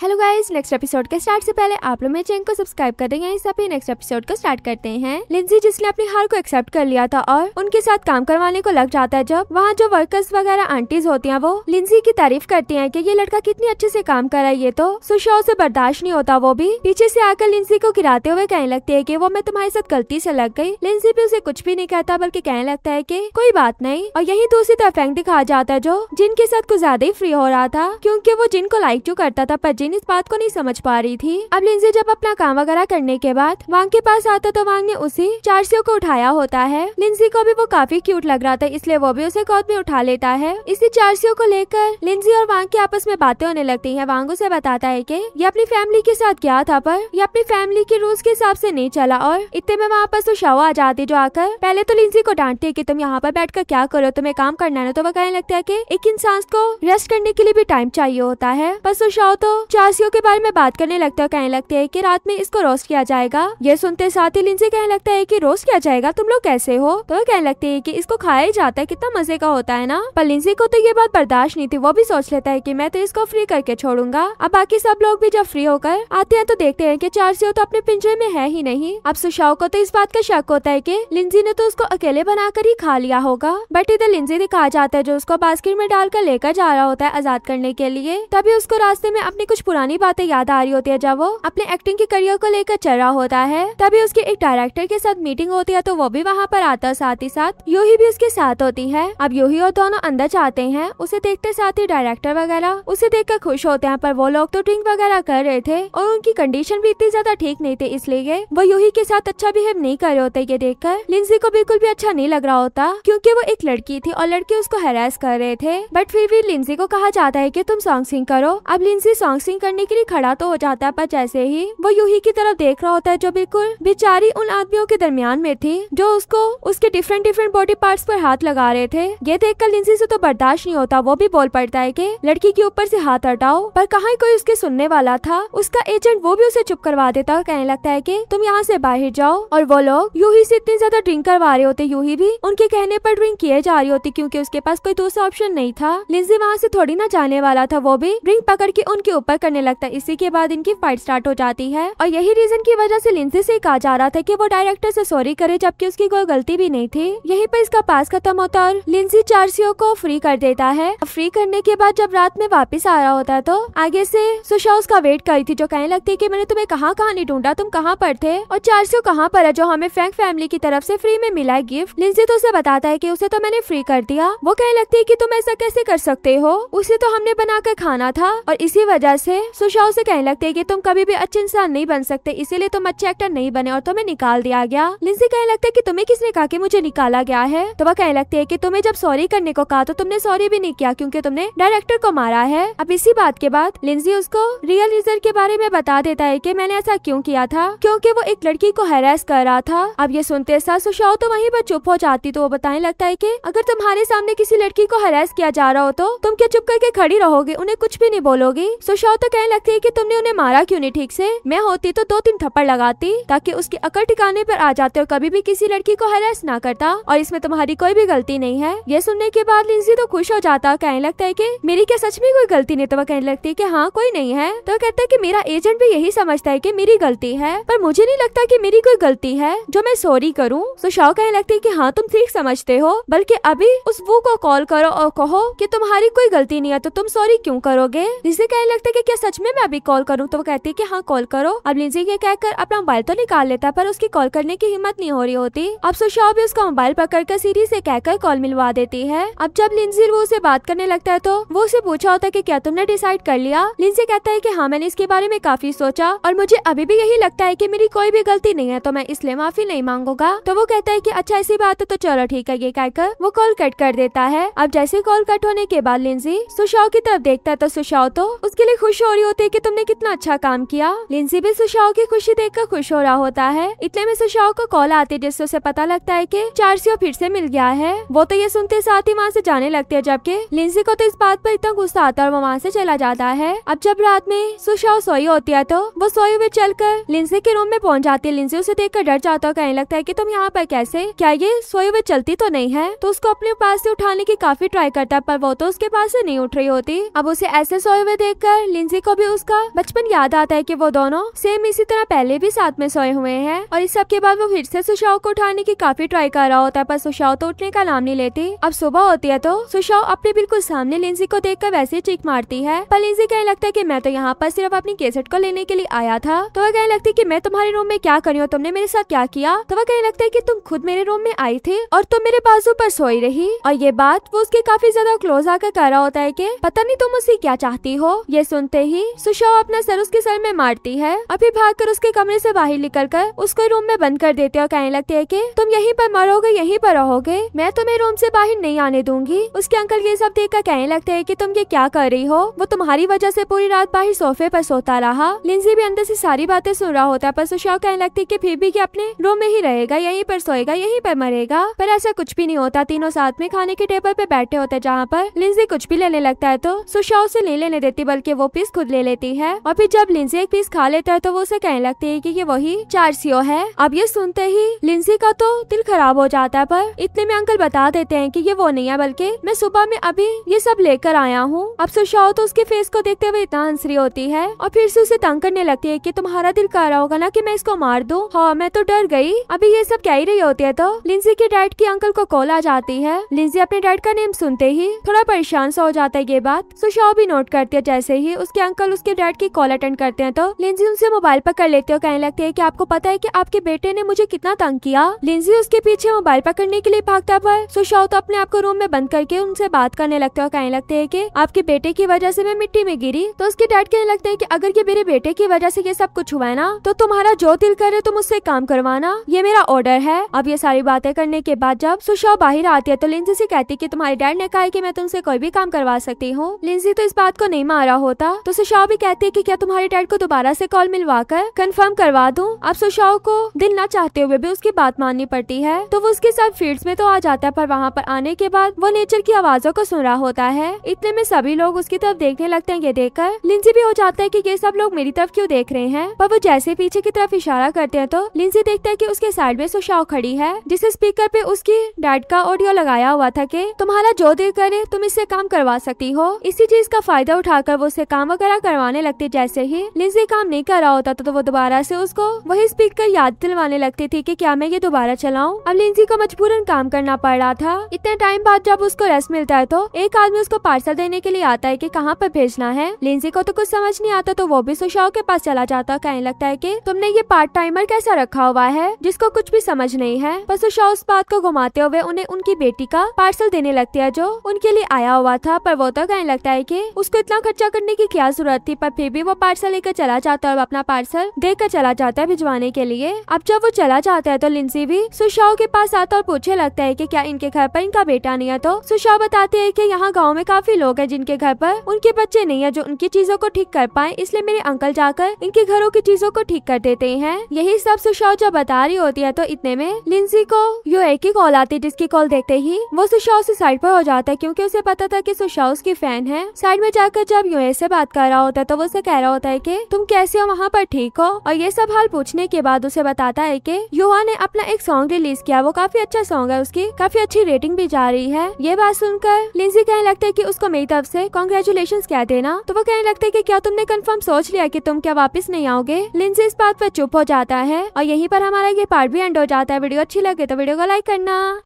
hello guys next episode के start से पहले आप लोग मेरे चैनल को सब्सक्राइब कर देंगे इस नेक्स्ट एपिसोड को स्टार्ट करते हैं लिंजी जिसने अपनी हार को एक्सेप्ट कर लिया था और उनके साथ काम करवाने को लग जाता है जब वहाँ जो वर्कर्स वगैरह आंटीज होती हैं वो लिंजी की तारीफ करती है कि ये लड़का कितनी अच्छे से काम कर रहा है ये तो सुशाओ से बर्दाश्त नहीं होता वो भी पीछे से आकर लिंजी को गिराते हुए कहने लगती है की वो मैं तुम्हारे साथ गलती से लग गई लिंजी भी उसे कुछ भी नहीं कहता बल्कि कहने लगता है की कोई बात नहीं और यही दूसरी तो तरफ दिखा जाता है जो जिनके साथ कुछ ज्यादा ही फ्री हो रहा था क्यूँकी वो जिनको लाइक जो करता था पर जिन इस बात को नहीं समझ पा रही थी अब लिंजे जब अपना काम वगैरह करने के बाद वांग के पास आता तो वांग ने उसी चारसियों को उठाया होता है लिंजी को भी वो काफी क्यूट लग रहा था इसलिए वो भी उसे गोद में उठा लेता है इसी चारसियों को लेकर लिंजी और वांग की आपस में बातें होने लगती है वांग उसे बताता है की ये अपनी फैमिली के साथ गया था पर ये अपनी फैमिली के रूल्स के हिसाब से नहीं चला और इतने में वहाँ पर सुशाओ आ जाती जो आकर पहले तो लिंजी को डांटती है की तुम यहाँ पर कर क्या करो तुम्हें काम करना है तो वह कहने लगता है की एक इंसान को रेस्ट करने के लिए भी टाइम चाहिए होता है पर सुशाओ तो चासियों के बारे में बात करने लगता है कहने लगते है की रात में इसको रोस्ट किया जाएगा ये सुनते साथ ही लिंसे कहने लगता है की रोस्ट किया जाएगा तुम लोग कैसे हो तो कहने लगते है की इसको खाया ही जाता है कितना मजे का होता है ना पर लिंसी को तो ये बात बर्दाश्त नहीं थी वो भी सोच लेता है की मैं तो इसको फ्री करके छोड़ूंगा अब बाकी सब लोग भी जब फ्री होकर आते हैं तो देखते हैं कि चारसियो तो अपने पिंजरे में है ही नहीं अब सुशाओ को तो इस बात का शक होता है कि लिंजी ने तो उसको अकेले बनाकर ही खा लिया होगा बट इधर लिंजी दिखा जाता है जो उसको बास्केट में डालकर लेकर जा रहा होता है आजाद करने के लिए तभी उसको रास्ते में अपने कुछ पुरानी बातें याद आ रही होती है जब वो अपने एक्टिंग के करियर को लेकर चल रहा होता है तभी उसके एक डायरेक्टर के साथ मीटिंग होती है तो वो भी वहाँ पर आता है साथ ही साथ यूही भी उसके साथ होती है अब यूही और दोनों अंदर जाते हैं उसे देखते साथ ही डायरेक्टर वगैरह उसे देख कर खुश होते हैं पर वो लोग तो ड्रिंक वगैरह कर रहे थे और उनकी कंडीशन भी इतनी ज्यादा ठीक नहीं थी इसलिए वो यूही के साथ अच्छा बिहेव नहीं कर रहे होते ये देख कर लिंसी को बिल्कुल भी अच्छा नहीं लग रहा होता क्यूँकी वो एक लड़की थी और लड़के उसको हेरास कर रहे थे बट फिर भी लिंसी को कहा जाता है की तुम सॉन्ग सिंग करो अब लिंसी सॉन्ग सिंग शॉपिंग करने के लिए खड़ा तो हो जाता है पर जैसे ही वो यूही की तरफ देख रहा होता है जो बिल्कुल बेचारी उन आदमियों के दरमियान में थी जो उसको उसके डिफरेंट डिफरेंट बॉडी पार्ट्स पर हाथ लगा रहे थे ये देख कर लिंसी से तो बर्दाश्त नहीं होता वो भी बोल पड़ता है की लड़की के ऊपर से हाथ हटाओ पर कहा कोई उसके सुनने वाला था उसका एजेंट वो भी उसे चुप करवा देता और कहने लगता है की तुम यहाँ ऐसी बाहर जाओ और वो लोग यूही ऐसी इतनी ज्यादा ड्रिंक करवा रहे होते यूही भी उनके कहने पर ड्रिंक किए जा रही होती क्यूँकी उसके पास कोई दूसरा ऑप्शन नहीं था लिंसी वहाँ से थोड़ी ना जाने वाला था वो भी ड्रिंक पकड़ के उनके ऊपर करने लगता है इसी के बाद इनकी फाइट स्टार्ट हो जाती है और यही रीजन की वजह से लिंसी से कहा जा रहा था की वो डायरेक्टर से सॉरी करे जबकि उसकी कोई गलती भी नहीं थी यही पर इसका पास खत्म होता है और लिंसी चार्सियो को फ्री कर देता है फ्री करने के बाद जब रात में वापिस आ रहा होता है तो आगे से सुशा उसका वेट करी थी जो कहने लगती है की मैंने तुम्हें कहाँ कहाँ नहीं ढूंढा तुम कहाँ पर थे और चार्सियो कहाँ पर है जो हमें फैंक फैमिली की तरफ ऐसी फ्री में मिला है गिफ्ट लिंसी तो उसे बताता है की उसे तो मैंने फ्री कर दिया वो कहने लगती है की तुम ऐसा कैसे कर सकते हो उसे तो हमने बना कर खाना था और इसी वजह से थे सुशाओ से कहने लगते है की तुम कभी भी अच्छे इंसान नहीं बन सकते इसीलिए तुम अच्छे एक्टर नहीं बने और तुम्हें निकाल दिया गया लिंसी कहने लगता है की तुम्हें किसने कहा की मुझे निकाला गया है तो वह कहने लगते है की तुम्हें जब सॉरी करने को कहा तो तुमने सॉरी भी नहीं किया क्यूँकी तुमने डायरेक्टर को मारा है अब इसी बात के बाद लिंसी उसको रियल रीजन के बारे में बता देता है की मैंने ऐसा क्यूँ किया था क्यूँकी वो एक लड़की को हेरास कर रहा था अब ये सुनते साथ सुशाओ तो वहीं पर चुप हो जाती तो वो बताने लगता है की अगर तुम्हारे सामने किसी लड़की को हेरास किया जा रहा हो तो तुम क्या चुप करके खड़ी रहोगे उन्हें कुछ भी नहीं बोलोगी सुशाओ तो कहने लगती है कि तुमने उन्हें मारा क्यों नहीं ठीक से मैं होती तो दो तीन थप्पड़ लगाती ताकि उसकी अकड़ ठिकाने पर आ जाते और कभी भी किसी लड़की को हरास ना करता और इसमें तुम्हारी कोई भी गलती नहीं है ये सुनने के बाद लिंसी तो खुश हो जाता और कहने लगता है की मेरी क्या सच में कोई गलती नहीं तो वह कहने लगती है की हाँ कोई नहीं है तो कहता है की मेरा एजेंट भी यही समझता है की मेरी गलती है पर मुझे नहीं लगता की मेरी कोई गलती है जो मैं सॉरी करूँ तो शाह कहने लगती है की हाँ तुम ठीक समझते हो बल्कि अभी उस वो को कॉल करो और कहो की तुम्हारी कोई गलती नहीं है तो तुम सॉरी क्यूँ करोगे जिसे कहने लगता है की क्या सच में मैं अभी कॉल करूँ तो वो कहती है की हाँ कॉल करो अब लिंजी ये कहकर अपना मोबाइल तो निकाल लेता है पर उसकी कॉल करने की हिम्मत नहीं हो रही होती अब सुशाओ भी उसका मोबाइल पकड़ कर सीढ़ी से कहकर कॉल मिलवा देती है अब जब लिंजी वो उसे बात करने लगता है तो वो उसे पूछा होता है की क्या तुमने डिसाइड कर लिया लिंजी कहता है की हाँ मैंने इसके बारे में काफी सोचा और मुझे अभी भी यही लगता है की मेरी कोई भी गलती नहीं है तो मैं इसलिए माफी नहीं मांगूंगा तो वो कहता है की अच्छा ऐसी बात है तो चलो ठीक है ये कहकर वो कॉल कट कर देता है अब जैसे कॉल कट होने के बाद लिंजी सुशाओ की तरफ देखता है तो सुशाओ तो उसके लिए खुश खुश हो रही होती है कि तुमने कितना अच्छा काम किया लिंसी भी सुशाओ की खुशी देखकर खुश हो रहा होता है इतने में सुशाओ को कॉल आती है जिससे उसे पता लगता है कि चारसियो फिर से मिल गया है वो तो ये सुनते साथ ही वहाँ से जाने लगते है जबकि लिंसी को तो इस बात पर इतना गुस्सा आता है और वो वहाँ से चला जाता है अब जब रात में सुशाओ सोई होती है तो वो सोए हुए चलकर लिंसी के रूम में पहुंच जाती है लिंसी उसे देख कर डर जाता है कहने लगता है की तुम यहाँ पर कैसे क्या ये सोए हुए चलती तो नहीं है तो उसको अपने पास से उठाने की काफी ट्राई करता है पर वो तो उसके पास से नहीं उठ रही होती अब उसे ऐसे सोए हुए देख कर लिंजी को भी उसका बचपन याद आता है कि वो दोनों सेम इसी तरह पहले भी साथ में सोए हुए हैं और इस सब के बाद वो फिर से सुशाओ को उठाने की काफी ट्राई कर रहा होता है पर सुशाओ तो उठने का नाम नहीं लेती अब सुबह होती है तो सुशाओ अपने बिल्कुल सामने लिंजी को देख वैसे चीख मारती है पर लिंजी कहने लगता है की मैं तो यहाँ पर सिर्फ अपनी केसेट को लेने के लिए आया था तो वह कहने लगती है की मैं तुम्हारे रूम में क्या करी हूँ तुमने मेरे साथ क्या किया तो वह कहने लगता है की तुम खुद मेरे रूम में आई थी और तुम मेरे बाजू पर सोई रही और ये बात वो उसके काफी ज्यादा क्लोज आकर कर रहा होता है की पता नहीं तुम उसे क्या चाहती हो ये सुनते सुनते ही सुशा अपना सर उसके सर में मारती है अभी भाग कर उसके कमरे से बाहर निकल कर उसको रूम में बंद कर देते और कहने लगते है की तुम यहीं पर मरोगे यहीं पर रहोगे मैं तुम्हें रूम से बाहर नहीं आने दूंगी उसके अंकल ये सब देख कर कहने लगते है की तुम ये क्या कर रही हो वो तुम्हारी वजह ऐसी पूरी रात बाहर सोफे आरोप सोता रहा लिंजी भी अंदर ऐसी सारी बातें सुन रहा होता है पर सुशाओ कहने लगती है की फिर भी अपने रूम में ही रहेगा यही पर सोएगा यहीं पर मरेगा पर ऐसा कुछ भी नहीं होता तीनों साथ में खाने के टेबल पे बैठे होते हैं जहाँ पर लिंजी कुछ भी लेने लगता है तो सुशाओ से ले लेने देती बल्कि वो भी पीस खुद ले लेती है और फिर जब लिंसी एक पीस खा लेता है तो वो उसे कहने लगती है कि ये वही चार्सियो है अब ये सुनते ही लिंसी का तो दिल खराब हो जाता है पर इतने में अंकल बता देते हैं कि ये वो नहीं है बल्कि मैं सुबह में अभी ये सब लेकर आया हूँ अब सुशाओ तो उसके फेस को देखते हुए इतना हंसरी होती है और फिर से उसे तंग करने लगती है की तुम्हारा दिल कर रहा होगा ना की मैं इसको मार दू हाँ मैं तो डर गई अभी ये सब कह ही रही होती है तो लिंसी के डैड की अंकल को कॉल आ जाती है लिंसी अपने डैड का नेम सुनते ही थोड़ा परेशान सा हो जाता है ये बात सुशाओ भी नोट करती है जैसे ही उसके उसके अंकल उसके डैड की कॉल अटेंड करते हैं तो लिंजी उनसे मोबाइल पर कर लेते हो कहने लगते है की आपको पता है की आपके बेटे ने मुझे कितना तंग किया लिंजी उसके पीछे मोबाइल पकड़ने के लिए भागता पर सुशाओ तो, तो अपने आप को रूम में बंद करके उनसे बात करने लगते हो कहने लगते है की आपके बेटे की वजह से मैं मिट्टी में गिरी तो उसके डैड कहने लगते है की अगर ये मेरे बेटे की वजह से ये सब कुछ हुआ है ना तो तुम्हारा जो दिल करे तुम उससे काम करवाना ये मेरा ऑर्डर है अब ये सारी बातें करने के बाद जब सुशाओ बाहर आती है तो लिंजी से कहती है कि तुम्हारे डैड ने कहा कि मैं तुमसे कोई भी काम करवा सकती हूँ लिंजी तो इस बात को नहीं मारा होता तो सुशाओ भी कहती है कि क्या तुम्हारे डैड को दोबारा से कॉल मिलवा कर कंफर्म करवा दूं अब सुशाओ को दिल न चाहते हुए भी उसकी बात माननी पड़ती है तो वो उसके साथ फील्ड में तो आ जाता है पर वहाँ पर आने के बाद वो नेचर की आवाजों को सुन रहा होता है इतने में सभी लोग उसकी तरफ देखने लगते हैं ये देखकर लिंसी भी हो जाता है कि ये सब लोग मेरी तरफ क्यों देख रहे हैं पर वो जैसे पीछे की तरफ इशारा करते हैं तो लिंसी देखता है कि उसके साइड में सुशाओ खड़ी है जिसे स्पीकर पे उसकी डैड का ऑडियो लगाया हुआ था कि तुम्हारा जो दिल करे तुम इससे काम करवा सकती हो इसी चीज का फायदा उठाकर वो उसे काम वगैरह करवाने लगते जैसे ही लिजी काम नहीं कर रहा होता था तो वो दोबारा से उसको वही स्पीड कर याद दिलवाने लगती थी कि क्या मैं ये दोबारा चलाऊं अब लिंजी को मजबूरन काम करना पड़ रहा था इतने टाइम बाद जब उसको रेस्ट मिलता है तो एक आदमी उसको पार्सल देने के लिए आता है की कहाँ पर भेजना है लिंजी को तो कुछ समझ नहीं आता तो वो भी सुशाओ के पास चला जाता कहने लगता है की तुमने ये पार्ट टाइमर कैसा रखा हुआ है जिसको कुछ भी समझ नहीं है पर सुशाओ उस बात को घुमाते हुए उन्हें उनकी बेटी का पार्सल देने लगती है जो उनके लिए आया हुआ था पर वो तो कहने लगता है की उसको इतना खर्चा करने की क्या प्याज जरूरत थी पर फिर भी वो पार्सल लेकर चला जाता है और अपना पार्सल देकर चला जाता है भिजवाने के लिए अब जब वो चला जाता है तो लिंसी भी सुशाओ के पास आता और पूछे लगता है की क्या इनके घर पर इनका बेटा नहीं है तो सुशाओ बताते है की यहाँ गाँव में काफी लोग है जिनके घर पर उनके बच्चे नहीं है जो उनकी चीजों को ठीक कर पाए इसलिए मेरे अंकल जाकर इनके घरों की चीजों को ठीक कर देते हैं यही सब सुशाओ जब बता रही होती है तो इतने में लिंसी को यू ए की कॉल आती है जिसकी कॉल देखते ही वो सुशाओ से साइड पर हो जाता है क्योंकि उसे पता था कि सुशाओ उसकी फैन है साइड में जाकर जब यूए से बात बात कर रहा होता है तो वो उसे कह रहा होता है कि तुम कैसे हो वहाँ पर ठीक हो और ये सब हाल पूछने के बाद उसे बताता है कि युवा ने अपना एक सॉन्ग रिलीज किया वो काफी अच्छा सॉन्ग है उसकी काफी अच्छी रेटिंग भी जा रही है ये बात सुनकर लिंजी कहने लगता है की उसको मेरी तरफ ऐसी कॉन्ग्रेचुलेशन कह देना तो वो कहने लगता है की क्या तुमने कन्फर्म सोच लिया की तुम क्या वापिस नहीं आओगे लिंजी इस बात आरोप चुप हो जाता है और यही पर हमारा ये पार्ट भी एंड हो जाता है वीडियो अच्छी लगे तो वीडियो को लाइक करना